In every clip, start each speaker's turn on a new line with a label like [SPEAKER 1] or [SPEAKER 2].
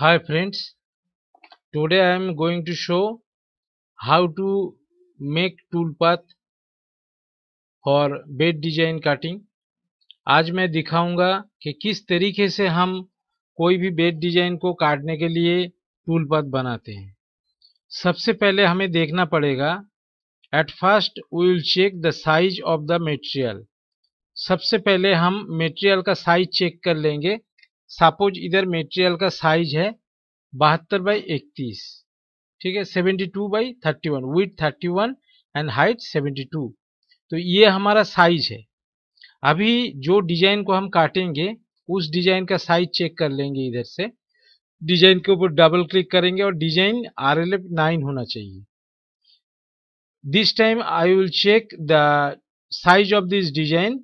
[SPEAKER 1] hi friends today i am going to show how to make toolpath for bed design cutting आज मैं दिखाऊंगा कि किस तरीके से हम कोई भी बेड डिजाइन को काटने के लिए टूलपाथ बनाते हैं सबसे पहले हमें देखना पड़ेगा at first we will check the size of the material सबसे पहले हम मटेरियल का साइज चेक कर लेंगे सपोज इधर मेटेरियल का साइज है बहत्तर बाई इकतीस ठीक है seventy two by thirty one width thirty one and height seventy two तो ये हमारा साइज है अभी जो डिजाइन को हम काटेंगे उस डिजाइन का साइज चेक कर लेंगे इधर से डिजाइन के ऊपर डबल क्लिक करेंगे और design R L F nine होना चाहिए this time I will check the size of this design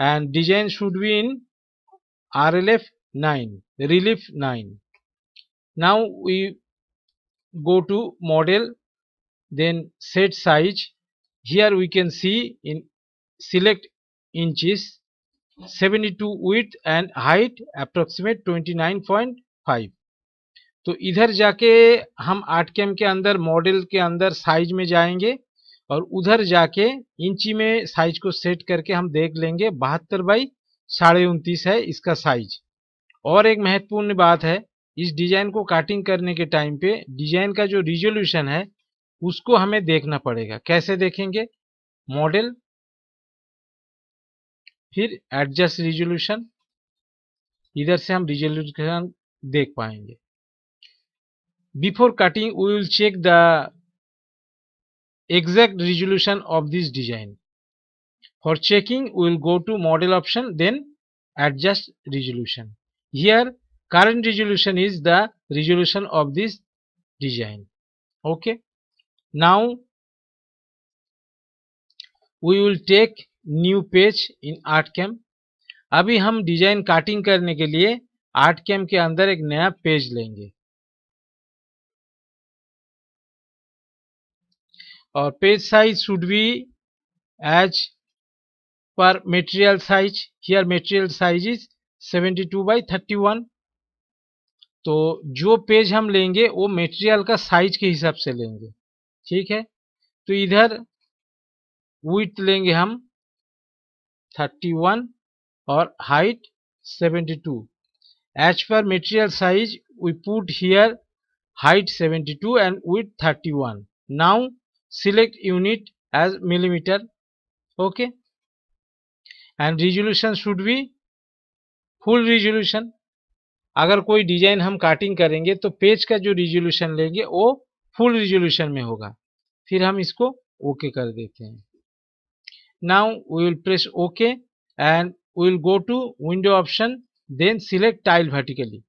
[SPEAKER 1] and design should be in R L F 9 relief 9 now we go to model then set size here we can see in select inches 72 width and height approximate 29.5 तो इधर जाके हम आठ के M के अंदर model के अंदर साइज में जाएंगे और उधर जाके इंची में साइज को सेट करके हम देख लेंगे बहत्तर बाई साढ़े उनतीस है इसका साइज और एक महत्वपूर्ण बात है इस डिजाइन को काटिंग करने के टाइम पे डिजाइन का जो रिजोल्यूशन है उसको हमें देखना पड़ेगा कैसे देखेंगे मॉडल फिर एडजस्ट रिजोल्यूशन इधर से हम रिजोल्यूशन देख पाएंगे before cutting we will check the exact resolution of this design for checking we will go to model option then adjust resolution here current resolution is the resolution of this design okay now we will take new page in artcam अभी हम design cutting करने के लिए
[SPEAKER 2] आर्टकेम के अंदर एक नया page लेंगे और page size should be as
[SPEAKER 1] पर material size here material size is seventy two by thirty one तो जो पेज हम लेंगे वो मटेरियल का साइज के हिसाब से
[SPEAKER 2] लेंगे ठीक है तो इधर विथ लेंगे हम थर्टी वन और हाइट सेवेंटी टू
[SPEAKER 1] एज पर material size we here height seventy two and width thirty one now select unit as millimetre okay and resolution should be full resolution अगर कोई डिजाइन हम cutting करेंगे तो page का जो resolution लेंगे वो फुल रिजोल्यूशन में होगा फिर हम इसको ओके कर देते हैं now we will press okay and we will go to window option then select tile vertically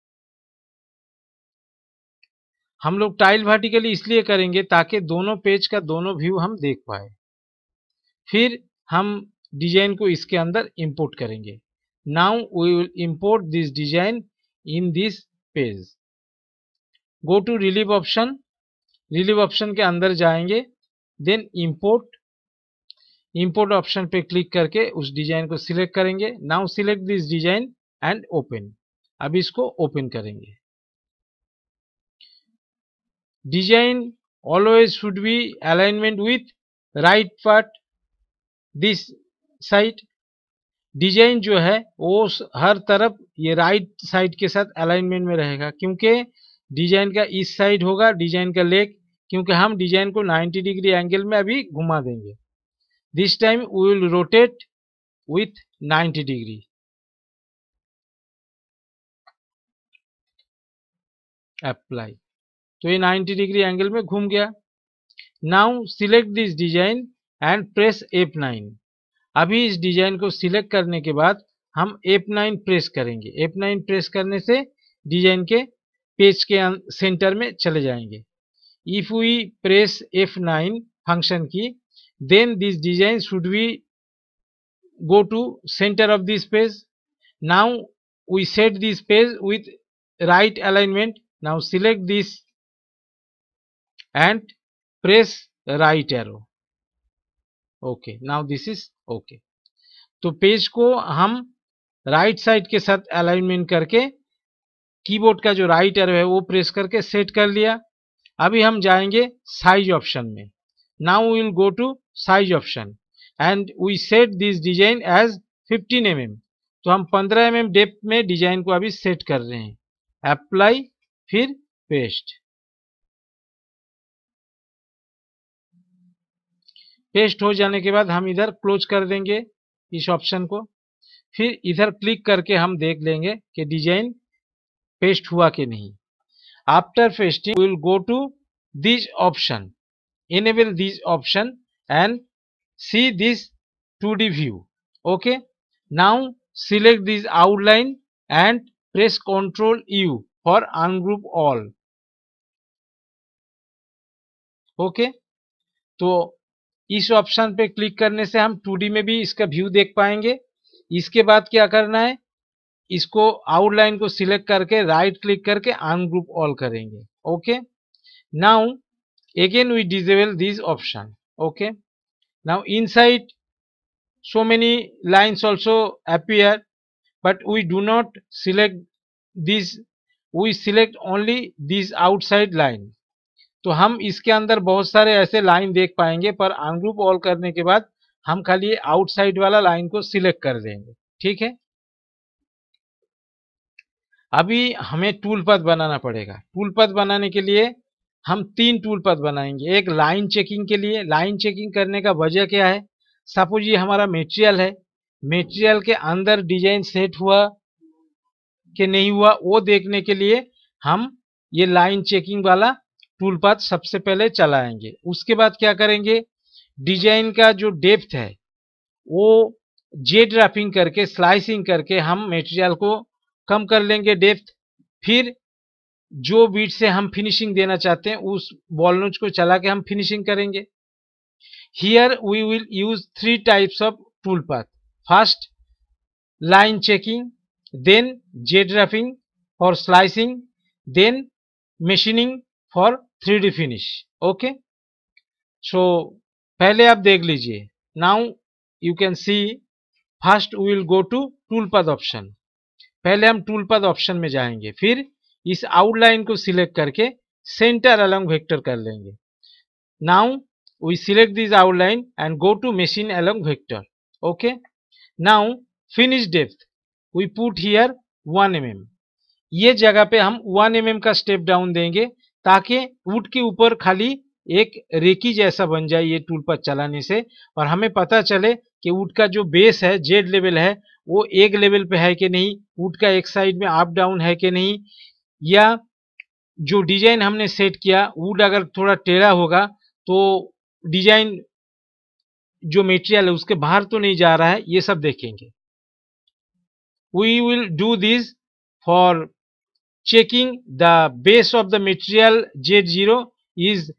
[SPEAKER 1] हम लोग टाइल वर्टिकली इसलिए करेंगे ताकि दोनों पेज का दोनों व्यू हम देख पाए फिर हम डिजाइन को इसके अंदर इंपोर्ट करेंगे now we will import this design in this page go to relief option relief option ke andar jayenge then import import option pe click karke us design ko select karenge now select this design and open ab isko open karenge design always should be alignment with right part this side design जो है वो हर तरफ ये right side के साथ alignment में रहेगा क्योंकि डिजाइन का इस साइड होगा डिजाइन का लेग क्योंकि हम डिजाइन को 90 डिग्री एंगल में अभी घुमा देंगे this time we will rotate
[SPEAKER 2] with 90 degree apply तो ये 90 डिग्री एंगल में घूम गया
[SPEAKER 1] now select this design and press nine अभी इस डिजाइन को सिलेक्ट करने के बाद हम F9 प्रेस करेंगे F9 प्रेस करने से डिजाइन के पेज के अं-, सेंटर में चले जाएंगे if we press F9 function की then this design should we go to centre of this page now we set this page with right alignment now select this and press right arrow okay now this is okay तो page को हम right right side के साथ alignment करके keyboard का जो right arrow है वो प्रेस करके सेट कर लिया अभी हम जाएंगे साइज ऑप्शन में now will go to size option and we set this design as 15 M तो हम 15 एम एम डेप्थ में डिजाइन को अभी सेट कर रहे
[SPEAKER 2] हैं अप्लाई फिर पेस्ट पेस्ट हो जाने के बाद हम इधर क्लोज कर देंगे
[SPEAKER 1] इस ऑप्शन को फिर इधर क्लिक करके हम देख लेंगे कि डिजाइन पेस्ट हुआ कि नहीं after pasting will go to this option enable this option and see this two D view okay now select this outline and press control U for ungroup all okay तो इस option पे click करने से हम 2D में भी इसका view देख पाएंगे इसके बाद क्या करना है इसको आउटलाइन को सिलेक्ट करके राइट क्लिक करके अनग्रुप ऑल करेंगे okay now again we disable this option okay now inside so many lines also appear but we do not select this we select only this outside lines तो हम इसके अंदर बहुत सारे ऐसे line देख पाएंगे पर अनग्रुप ऑल करने के बाद हम खाली आउटसाइड वाला लाइन को सिलेक्ट कर देंगे ठीक है अभी हमें टूल पथ बनाना पड़ेगा टूल पथ बनाने के लिए हम तीन टूल पथ बनाएंगे एक लाइन चेकिंग के लिए लाइन चेकिंग करने का वजह क्या है सपोज ये हमारा मेटेरियल है मेटेरियल के अंदर डिजाइन सेट हुआ कि नहीं हुआ वो देखने के लिए हम ये लाइन चेकिंग वाला टूल पाथ सबसे पहले चलाएंगे उसके बाद क्या करेंगे डिजाइन का जो डेप्थ है वो जे ड्राफिंग करके स्लाइसिंग करके हम मेटेरियल को कम कर लेंगे डेप्थ फिर जो बीट से हम फिनिशिंग देना चाहते हैं उस बॉलनोज को चला के हम फिनिशिंग करेंगे here we will use three types of tool path first line checking then J drafting for slicing then machining for three D finish okay so पहले आप देख लीजिए now you can see first will go to tool path option पहले हम tool path option में जाएंगे फिर इस आउटलाइन को सिलेक्ट करके सेंटर अलॉन्ग वेक्टर कर लेंगे now select select outline and go to to machine vector okay now finish finish we put here one 1 mm ये जगह पे हम 1 mm का स्टेप डाउन देंगे ताकि वुड के ऊपर खाली एक रेकी जैसा बन जाए ये टूल पर चलाने से और हमें पता चले कि वुड का जो बेस है जेड लेवल है वो एक लेवल पे है कि नहीं वुड का एक साइड में अप डाउन है कि नहीं या जो डिजाइन हमने सेट किया वुड अगर थोड़ा टेढ़ा होगा तो डिजाइन जो मेटेरियल है उसके बाहर तो नहीं जा रहा है ये सब देखेंगे we will do this for checking the base of the material Z0 is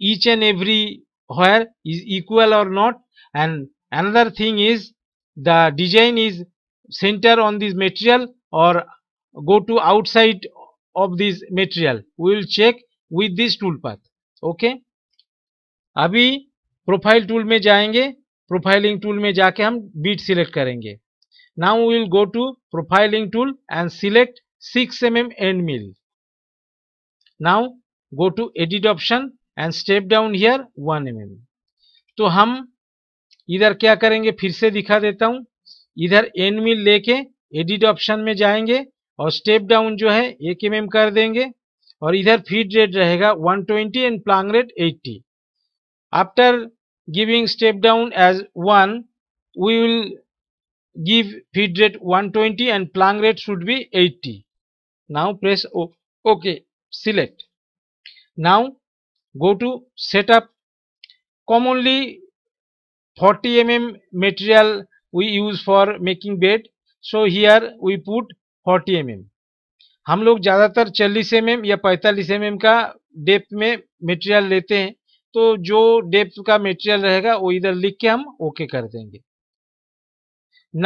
[SPEAKER 1] each and every where is equal or not and another thing is the design is center on this material or go to outside of this material we will check with this toolpath okay abhi profile tool mein jayenge profiling tool mein jaake hum bit select karenge now we will go to profiling tool and select 6 mm end mill now go to edit option and step down here 1 mm तो हम इधर क्या करेंगे फिर से दिखा देता हूं इधर एंड मिल लेके एडिट ऑप्शन में जाएंगे और स्टेप डाउन जो है एक एम कर देंगे और इधर फीड रेट रहेगा 120 and plunge rate eighty after giving step down as one we will feed rate one 120 and plunge rate should be 80 now press o ok select now go to setup commonly 40 mm material we use for making bed so here we put 40 mm हम लोग ज़्यादातर 40 M mm या 45 M mm का depth में material लेते हैं तो जो डेप का मटेरियल रहेगा वो इधर लिख के हम ओके कर देंगे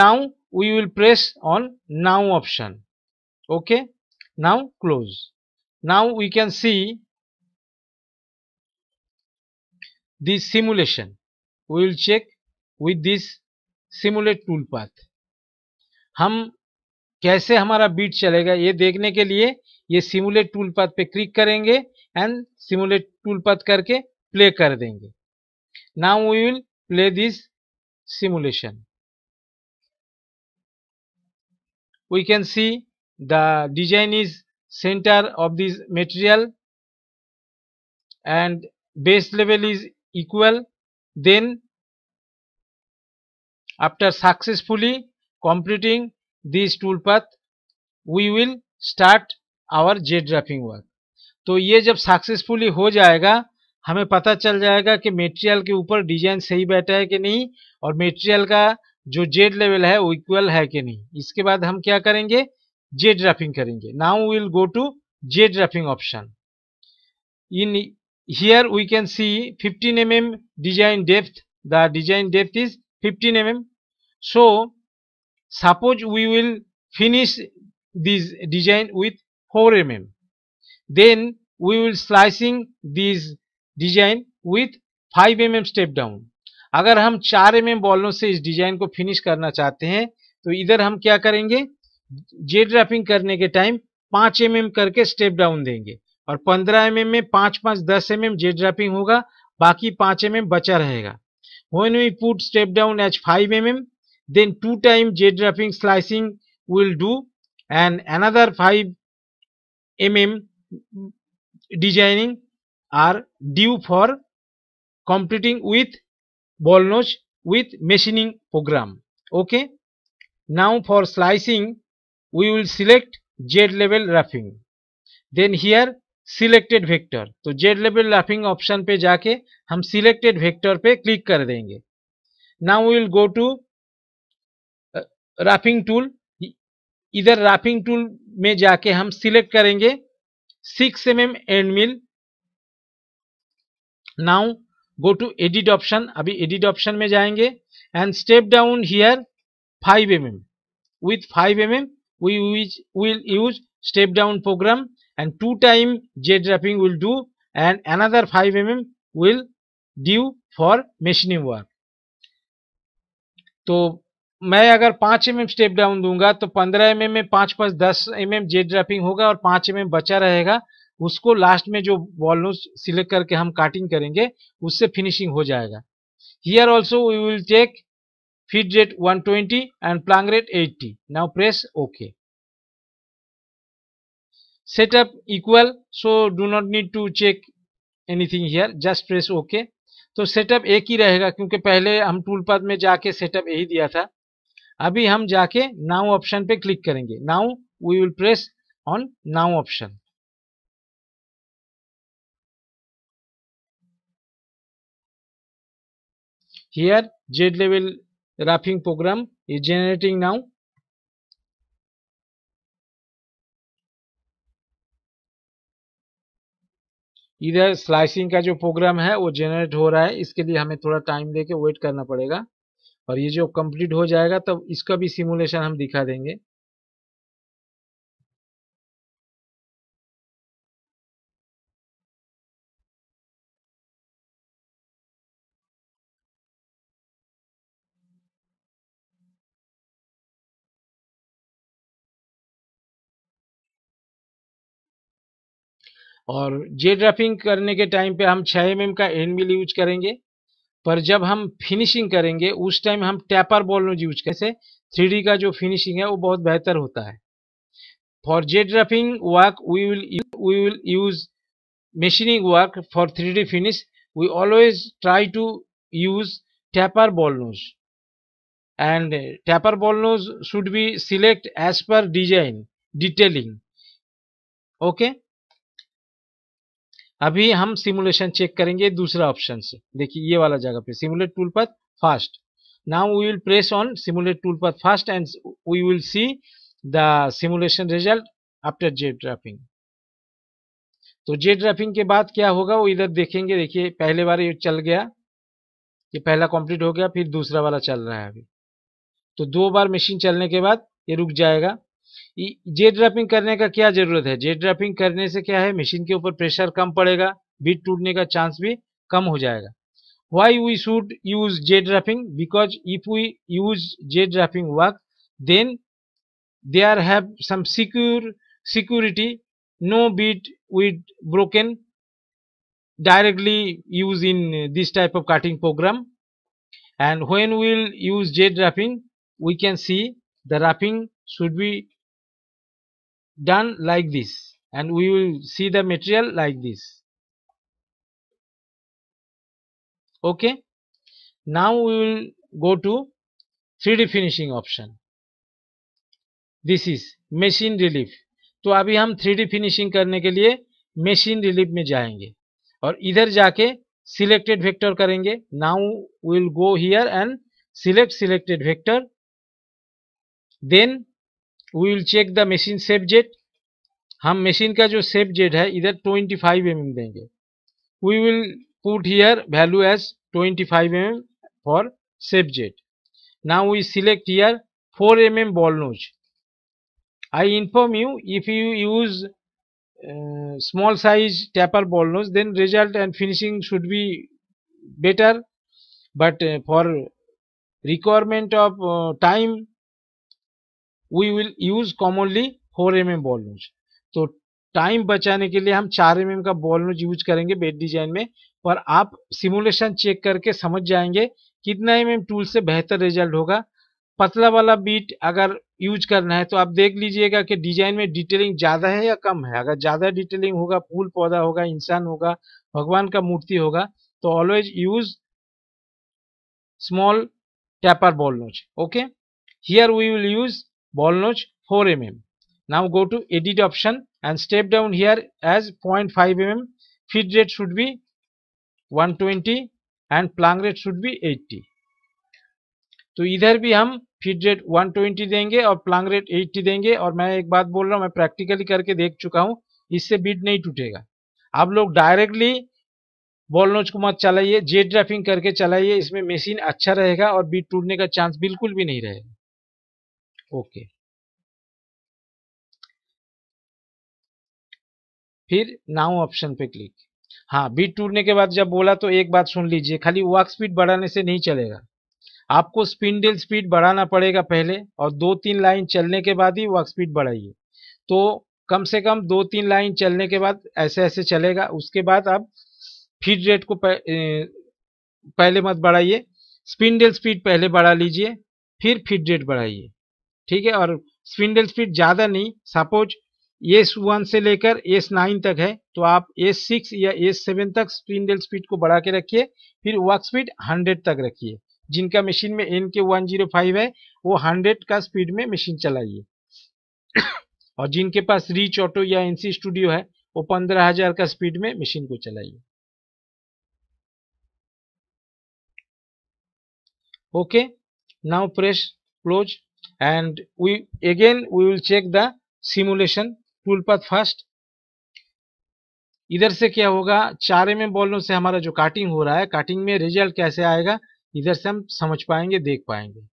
[SPEAKER 1] now we will press on now option okay now close now we can see the simulation we will check with this simulate toolpath हम कैसे हमारा बीट चलेगा ये देखने के लिए ये सिमुलेट टूल पाथ पे क्लिक करेंगे एंड सिमुलेट टूल पाथ करके प्ले कर देंगे now we will play this simulation
[SPEAKER 2] we can see the design is center of this material and base level is equal then
[SPEAKER 1] after successfully completing this tool path we will start our jet drafting work तो ये जब successfully हो जाएगा हमें पता चल जाएगा कि मेटेरियल के ऊपर डिजाइन सही बैठा है कि नहीं और मेटेरियल का जो जेड लेवल है वो इक्वल है कि नहीं इसके बाद हम क्या करेंगे जेड रैपिंग करेंगे now will go to Z roughing option in here we can see 15 M M design depth the design depth is 15 M M so suppose we will finish this design with four M M then we will slicing this design with five M M step down अगर हम चार M M बॉलों से इस design को finish करना चाहते हैं तो इधर हम क्या करेंगे जेड रैपिंग करने के टाइम पांच एम mm करके स्टेप डाउन देंगे और पंद्रह एम mm में पांच पांच दस एम एम जेड रैपिंग होगा बाकी पांच एम mm बचा रहेगा when we put step down each five M M then two time Z roughing slicing will do and another five M M designing are due for completing with ball nose with machining program okay now for slicing we will select z level roughing then here selected vector तो Z level roughing option पे जाके हम selected vector पे click कर देंगे now will go to roughing tool इधर wrapping tool में जाके हम सिलेक्ट करेंगे six M M end mill now go to edit option अभी एडिट ऑप्शन में जाएंगे and step down here five M M with five M M we which will use step down program and two time z wrapping will do and another 5 mm will due for machining work to मैं अगर 5 M mm step down दूंगा तो 15 M mm में 5 पास 10 M M Z draping होगा और 5 M mm बचा रहेगा उसको लास्ट में जो वॉलनोज सिलेक्ट करके हम काटिंग करेंगे उससे फिनिशिंग हो जाएगा here also we will take feed rate 120 and plung rate 80. Now press OK. Setup equal so do not need to check anything here just press OK. तो सेटअप एक ही रहेगा क्योंकि पहले हम टूल पाथ में जाके सेटअप यही दिया
[SPEAKER 2] था अभी हम जाके नाउ ऑप्शन पे क्लिक करेंगे now we will press on now option here Z level wrapping program is generating now इधर स्लाइसिंग का जो प्रोग्राम
[SPEAKER 1] है वो जेनरेट हो रहा है इसके लिए हमें थोड़ा टाइम देके वेट करना पड़ेगा और ये जो कंप्लीट
[SPEAKER 2] हो जाएगा तब इसका भी सिमुलेशन हम दिखा देंगे और जेड रफिंग करने के टाइम पे हम 6 एम
[SPEAKER 1] mm का एंड मिल यूज करेंगे पर जब हम फिनिशिंग करेंगे उस टाइम हम टैपर बॉलोज यूज कैसे थ्री का जो फिनिशिंग है वो बहुत बेहतर होता है for Z roughing work we will we will use machining work for three finish we always try to use taper ball nose and taper ball nose should be select as per design detailing okay okay? अभी हम simulation check करेंगे दूसरा option से देखिए ये वाला जगह पे simulate tool path fast now we will press on simulate tool path fast and we will see the simulation result after Z drafting तो जेट ड्राफिंग के बाद क्या होगा वो इधर देखेंगे देखिए पहले बार ये चल गया ये पहला कंप्लीट हो गया फिर दूसरा वाला चल रहा है अभी तो दो बार मशीन चलने के बाद ये रुक जाएगा जेड ड्राफिंग करने का क्या जरूरत है जेड ड्राफिंग करने से क्या है मशीन के ऊपर प्रेशर कम पड़ेगा बीट टूटने का चांस भी कम हो जाएगा why we should use Z dropping because if we use Z dropping work then they are have some secure security no bit with broken directly use in this type of cutting program and when we'll use Z dropping we can see the wrapping should be done like this and we will see the material like this okay now we will go to 3d finishing option this is machine relief तो अभी हम 3d finishing करने के लिए machine relief में जाएंगे और इधर जाके सिलेक्टेड वेक्टर करेंगे now will go here and select selected vector then we will check the machine safe Z हम मशीन का जो सेप जेट है इधर 25 फाइव mm देंगे we will put here value as 25 five M M for safe Z ना we select here 4 M M ball nose I inform you if you use small size taper ball nose then result and finishing should be better but for requirement of time we will use commonly four M M ball nose तो time बचाने के लिए हम चार M M का ball nose use करेंगे बेड design में पर आप सिमुलेशन चेक करके समझ जाएंगे कितना एम टूल से बेहतर रिजल्ट होगा पतला वाला बीट अगर यूज करना है तो आप देख लीजिएगा कि डिजाइन में डिटेलिंग ज़्यादा है या कम है अगर ज़्यादा डिटेलिंग होगा फूल पौधा होगा इंसान होगा भगवान का मूर्ति होगा तो always use small taper ball nose okay here we will use ball notch 4 mm. Now go to edit option and step down here as 0.5 mm. Feed rate should be 120 and plunge rate should be 80 तो इधर भी हम feed rate 120 देंगे और Planck rate 80 देंगे और मैं एक बात बोल रहा हूँ मैं प्रैक्टिकली करके देख चुका हूँ इससे बीट नहीं टूटेगा आप लोग डायरेक्टली बॉल नोच को मत चलाइए जेट ड्राफिंग करके चलाइए इसमें मशीन अच्छा रहेगा और बीट टूटने का चांस बिल्कुल भी
[SPEAKER 2] नहीं रहेगा ओके okay. फिर नाउ ऑप्शन पे क्लिक हाँ बीट टूटने के बाद जब
[SPEAKER 1] बोला तो एक बात सुन लीजिए खाली वर्क स्पीड बढ़ाने से नहीं चलेगा आपको स्पिंडल स्पीड बढ़ाना पड़ेगा पहले और दो तीन लाइन चलने के बाद ही वर्क स्पीड बढ़ाइए तो कम से कम दो तीन लाइन चलने के बाद ऐसे ऐसे चलेगा उसके बाद आप फीड रेट को पहले मत बढ़ाइए स्पिंडल स्पीड पहले बढ़ा लीजिए फिर फीड रेट बढ़ाइए ठीक है और स्पिंडल स्पीड ज़्यादा नहीं सपोज एस वन से लेकर एस नाइन तक है तो आप एस सिक्स या एस सेवन तक स्पिंडल स्पीड को बढ़ा के रखिए फिर वर्क स्पीड हंड्रेड तक रखिए जिनका मशीन में एन के वन जीरो फाइव है वो हंड्रेड का स्पीड में मशीन चलाइए और जिनके पास रीच ऑटो या एनसी स्टूडियो है वो पंद्रह हजार का स्पीड में मशीन को चलाइए okay now press close and we again we will check the simulation tool path first इधर से क्या होगा चार एम बॉलों से हमारा जो
[SPEAKER 2] काटिंग हो रहा है काटिंग में रिजल्ट कैसे आएगा इधर से हम समझ पाएंगे देख पाएंगे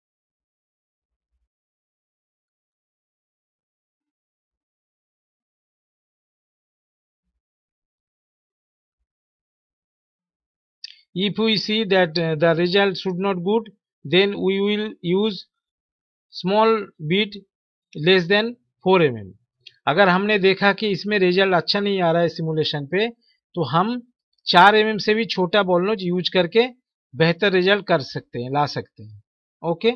[SPEAKER 2] if we see that uh, the result should not good then we will use
[SPEAKER 1] small bit less than 4 mm अगर हमने देखा कि इसमें रिजल्ट अच्छा नहीं आ रहा है सिमुलेशन पे तो हम चार एम से भी छोटा
[SPEAKER 2] बॉल यूज करके बेहतर रिजल्ट कर सकते हैं ला सकते हैं ओके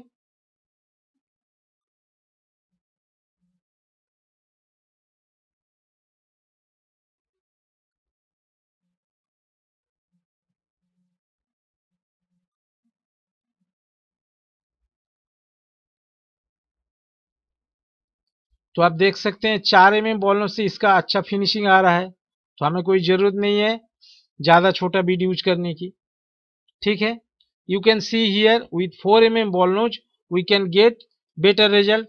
[SPEAKER 2] तो आप देख सकते हैं चार एम बॉलों
[SPEAKER 1] से इसका अच्छा फिनिशिंग आ रहा है तो हमें कोई ज़रूरत नहीं है ज़्यादा छोटा बीड यूज करने की ठीक है you can see here with four M M ball nose we can get better result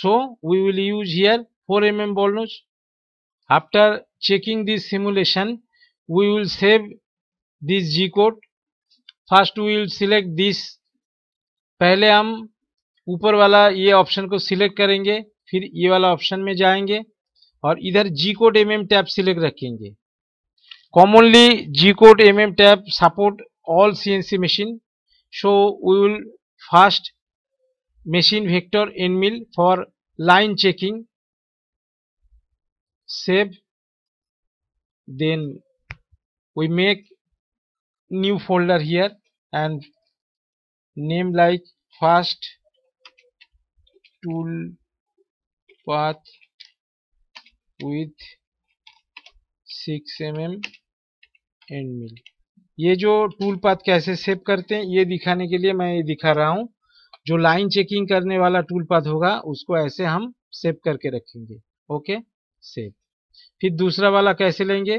[SPEAKER 1] so we will use here four M M ball nose after checking this simulation we will save this G code first we will select this पहले हम ऊपर वाला ये option को select करेंगे फिर ये वाला ऑप्शन में जाएंगे और इधर G code M M tap select रखेंगे commonly G code M M tap support all C N C machine so we will fast machine vector end mill for line checking save then we make new folder here and name like fast tool path with 6 mm end mill ये जो tool path कैसे save करते हैं ये दिखाने के लिए मैं ये दिखा रहा हूं जो लाइन चेकिंग करने वाला टूल पाथ होगा उसको ऐसे हम सेव करके रखेंगे ओके सेव फिर दूसरा वाला कैसे लेंगे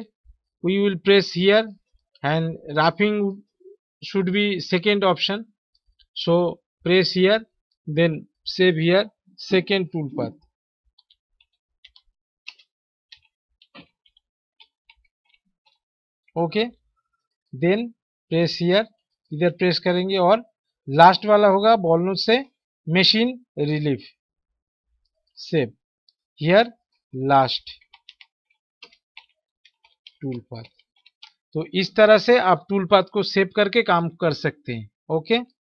[SPEAKER 1] we will press here and roughing be second option so press here
[SPEAKER 2] then save here second tool path okay
[SPEAKER 1] then press here इधर प्रेस करेंगे और लास्ट वाला होगा बॉलनोट से machine relief save here last tool path तो इस तरह से आप टूल पाथ को सेव करके काम कर सकते हैं ओके